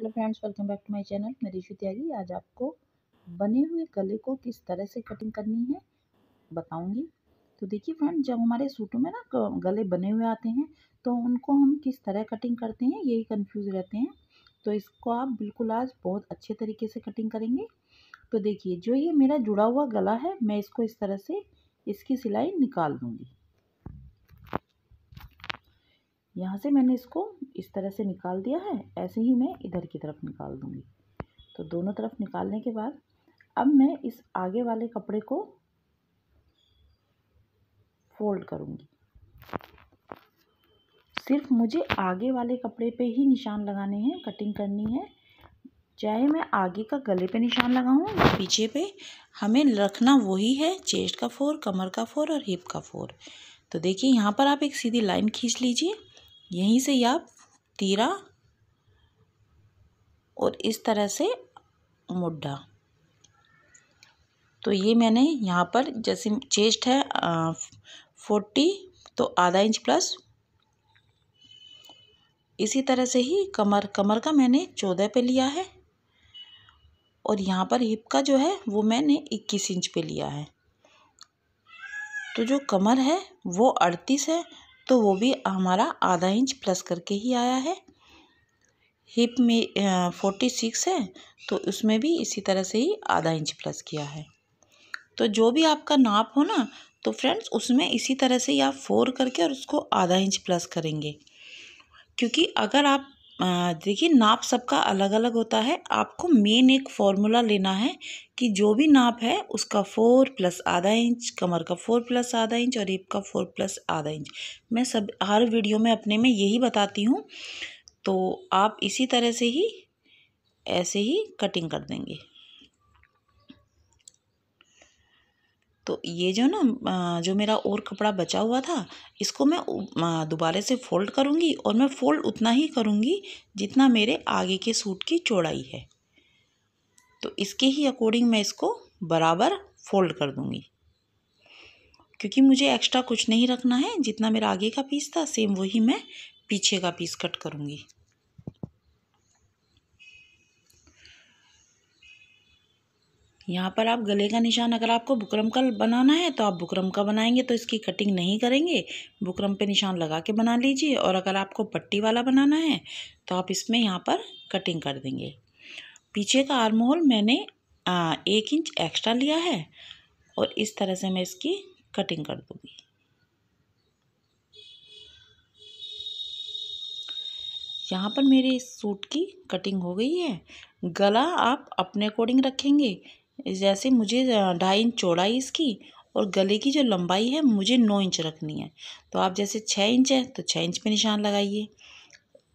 hello friends welcome back to my channel मैं रिशु त्यागी आज आपको बने हुए गले को किस तरह से कटिंग करनी है बताऊंगी तो देखिए फ्रेंड जब हमारे सूटों में ना गले बने हुए आते हैं तो उनको हम किस तरह कटिंग करते हैं यही कंफ्यूज रहते हैं तो इसको आप बिल्कुल आज बहुत अच्छे तरीके से कटिंग करेंगे तो देखिए जो ये मेरा जुड़ा हुआ गला है मैं इसको इस तरह से इसकी सिलाई निकाल दूँगी यहाँ से मैंने इसको इस तरह से निकाल दिया है ऐसे ही मैं इधर की तरफ निकाल दूँगी तो दोनों तरफ निकालने के बाद अब मैं इस आगे वाले कपड़े को फोल्ड करूँगी सिर्फ मुझे आगे वाले कपड़े पे ही निशान लगाने हैं कटिंग करनी है चाहे मैं आगे का गले पे निशान लगाऊँ या पीछे पे हमें रखना वही है चेस्ट का फोर कमर का फोर और हिप का फोर तो देखिए यहाँ पर आप एक सीधी लाइन खींच लीजिए यहीं से आप तीरा और इस तरह से मुड्ढा तो ये मैंने यहाँ पर जैसे चेस्ट है फोर्टी तो आधा इंच प्लस इसी तरह से ही कमर कमर का मैंने चौदह पे लिया है और यहाँ पर हिप का जो है वो मैंने इक्कीस इंच पे लिया है तो जो कमर है वो अड़तीस है तो वो भी हमारा आधा इंच प्लस करके ही आया है हिप में फोर्टी सिक्स है तो उसमें भी इसी तरह से ही आधा इंच प्लस किया है तो जो भी आपका नाप हो ना तो फ्रेंड्स उसमें इसी तरह से ही आप फोर करके और उसको आधा इंच प्लस करेंगे क्योंकि अगर आप देखिए नाप सबका अलग अलग होता है आपको मेन एक फॉर्मूला लेना है कि जो भी नाप है उसका फोर प्लस आधा इंच कमर का फोर प्लस आधा इंच और एप का फोर प्लस आधा इंच मैं सब हर वीडियो में अपने में यही बताती हूँ तो आप इसी तरह से ही ऐसे ही कटिंग कर देंगे तो ये जो ना जो मेरा और कपड़ा बचा हुआ था इसको मैं दोबारा से फ़ोल्ड करूँगी और मैं फ़ोल्ड उतना ही करूँगी जितना मेरे आगे के सूट की चौड़ाई है तो इसके ही अकॉर्डिंग मैं इसको बराबर फ़ोल्ड कर दूँगी क्योंकि मुझे एक्स्ट्रा कुछ नहीं रखना है जितना मेरा आगे का पीस था सेम वही मैं पीछे का पीस कट करूँगी यहाँ पर आप गले का निशान अगर आपको बुकरम का बनाना है तो आप बुकरम का बनाएंगे तो इसकी कटिंग नहीं करेंगे बुकरम पे निशान लगा के बना लीजिए और अगर आपको पट्टी वाला बनाना है तो आप इसमें यहाँ पर कटिंग कर देंगे पीछे का आर्म होल मैंने आ, एक इंच एक्स्ट्रा लिया है और इस तरह से मैं इसकी कटिंग कर दूँगी यहाँ पर मेरे इस सूट की कटिंग हो गई है गला आप अपने अकॉर्डिंग रखेंगे जैसे मुझे ढाई इंच चौड़ाई इसकी और गले की जो लंबाई है मुझे नौ इंच रखनी है तो आप जैसे छः इंच है तो छः इंच पे निशान लगाइए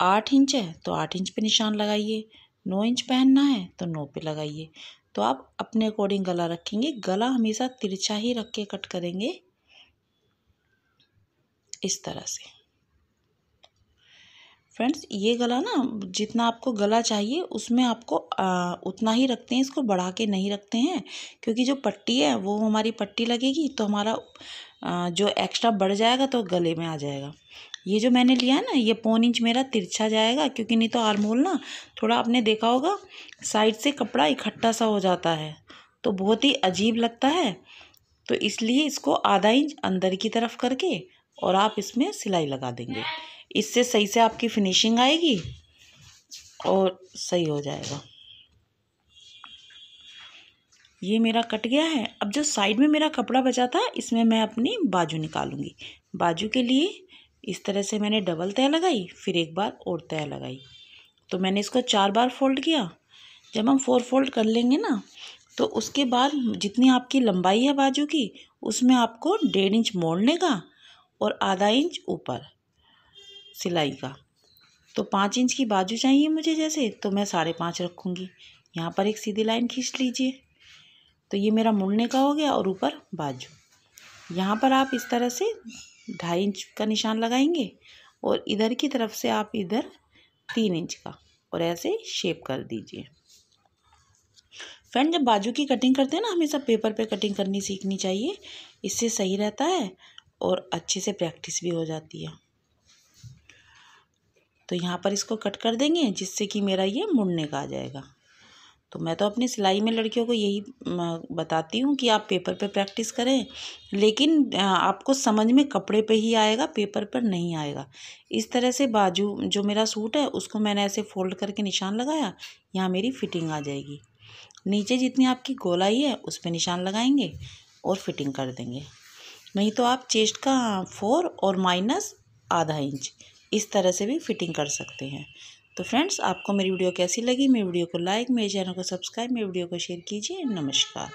आठ इंच है तो आठ इंच पे निशान लगाइए नौ इंच पहनना है तो नौ पे लगाइए तो आप अपने अकॉर्डिंग गला रखेंगे गला हमेशा तिरछा ही रख के कट करेंगे इस तरह से फ्रेंड्स ये गला ना जितना आपको गला चाहिए उसमें आपको आ, उतना ही रखते हैं इसको बढ़ा के नहीं रखते हैं क्योंकि जो पट्टी है वो हमारी पट्टी लगेगी तो हमारा आ, जो एक्स्ट्रा बढ़ जाएगा तो गले में आ जाएगा ये जो मैंने लिया है ना ये पौन इंच मेरा तिरछा जाएगा क्योंकि नहीं तो आरमोल ना थोड़ा आपने देखा होगा साइड से कपड़ा इकट्ठा सा हो जाता है तो बहुत ही अजीब लगता है तो इसलिए इसको आधा इंच अंदर की तरफ करके और आप इसमें सिलाई लगा देंगे इससे सही से आपकी फिनिशिंग आएगी और सही हो जाएगा ये मेरा कट गया है अब जो साइड में मेरा कपड़ा बचा था इसमें मैं अपनी बाजू निकालूंगी बाजू के लिए इस तरह से मैंने डबल तय लगाई फिर एक बार और तय लगाई तो मैंने इसको चार बार फोल्ड किया जब हम फोर फोल्ड कर लेंगे ना तो उसके बाद जितनी आपकी लंबाई है बाजू की उसमें आपको डेढ़ इंच मोड़ने का और आधा इंच ऊपर सिलाई का तो पाँच इंच की बाजू चाहिए मुझे जैसे तो मैं साढ़े पाँच रखूँगी यहाँ पर एक सीधी लाइन खींच लीजिए तो ये मेरा मुड़ने का हो गया और ऊपर बाजू यहाँ पर आप इस तरह से ढाई इंच का निशान लगाएंगे और इधर की तरफ से आप इधर तीन इंच का और ऐसे शेप कर दीजिए फ्रेंड जब बाजू की कटिंग करते हैं ना हमेशा पेपर पे कटिंग करनी सीखनी चाहिए इससे सही रहता है और अच्छे से प्रैक्टिस भी हो जाती है तो यहाँ पर इसको कट कर देंगे जिससे कि मेरा ये मुड़ने का आ जाएगा तो मैं तो अपनी सिलाई में लड़कियों को यही बताती हूँ कि आप पेपर पे प्रैक्टिस करें लेकिन आपको समझ में कपड़े पे ही आएगा पेपर पर नहीं आएगा इस तरह से बाजू जो मेरा सूट है उसको मैंने ऐसे फोल्ड करके निशान लगाया यहाँ मेरी फिटिंग आ जाएगी नीचे जितनी आपकी गोलाई है उस पर निशान लगाएंगे और फिटिंग कर देंगे नहीं तो आप चेस्ट का फोर और माइनस आधा इंच इस तरह से भी फिटिंग कर सकते हैं तो फ्रेंड्स आपको मेरी वीडियो कैसी लगी मेरी वीडियो को लाइक मेरे चैनल को सब्सक्राइब मेरी वीडियो को शेयर कीजिए नमस्कार